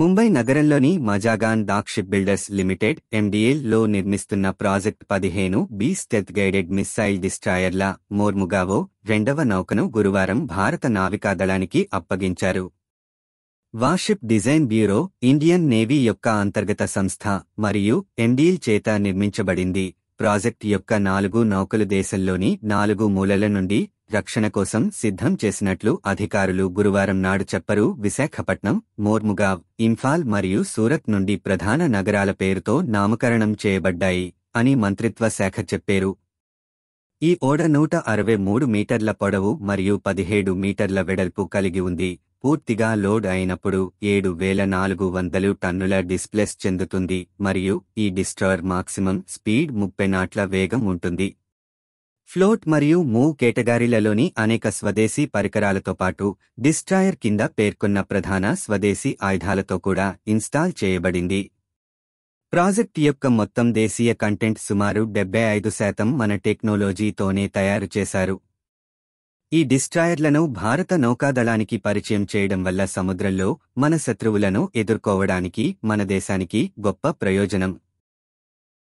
ముంబై నగరంలోని Mazagon dock ship builders limited ఎండిఎల్లో నిర్మిస్తున్న ప్రాజెక్ట్ పదిహేను బి స్టెత్ గైడెడ్ మిస్సైల్ డిస్ట్రాయర్ల మోర్ముగావో రెండవ నౌకను గురువారం భారత నావికాదళానికి అప్పగించారు warship design bureau Indian navy యొక్క అంతర్గత సంస్థ మరియు ఎండిఎల్ చేత నిర్మించబడింది ప్రాజెక్ట్ యొక్క నాలుగు నౌకలు దేశంలోని నాలుగు మూలల నుండి రక్షణ కోసం సిద్ధం చేసినట్లు అధికారులు గురువారం నాడు చెప్పరు విశాఖపట్నం మోర్ముగావ్ ఇంఫాల్ మరియు సూరత్ నుండి ప్రధాన నగరాల పేరుతో నామకరణం చేయబడ్డాయి అని మంత్రిత్వ శాఖ చెప్పారు ఈ ఓడ నూట అరవై మూడు మీటర్ల పొడవు మరియు పదిహేడు మీటర్ల వెడల్పు కలిగి ఉంది పూర్తిగా లోడ్ అయినప్పుడు ఏడు వేల నాలుగు వందలు టన్నుల డిస్ప్లేస్ చెందుతుంది మరియు ఈ డిస్ట్రాయర్ మాక్సిమం స్పీడ్ ముప్పై నాట్ల వేగం ఉంటుంది ఫ్లోట్ మరియు మూవ్ కేటగారీలలోని అనేక స్వదేశీ పరికరాలతో పాటు డిస్ట్రాయర్ కింద పేర్కొన్న ప్రధాన స్వదేశీ ఆయుధాలతో కూడా ఇన్స్టాల్ చేయబడింది ప్రాజెక్ట్ యొక్క మొత్తం దేశీయ కంటెంట్ సుమారు డెబ్బై ఐదు శాతం మన టెక్నాలజీతోనే తయారు చేశారు ఈ డిస్ట్రాయర్లను భారత నౌకాదళానికి పరిచయం చేయడం వల్ల సముద్రంలో మన శత్రువులను ఎదుర్కోవడానికి మన దేశానికి గొప్ప ప్రయోజనం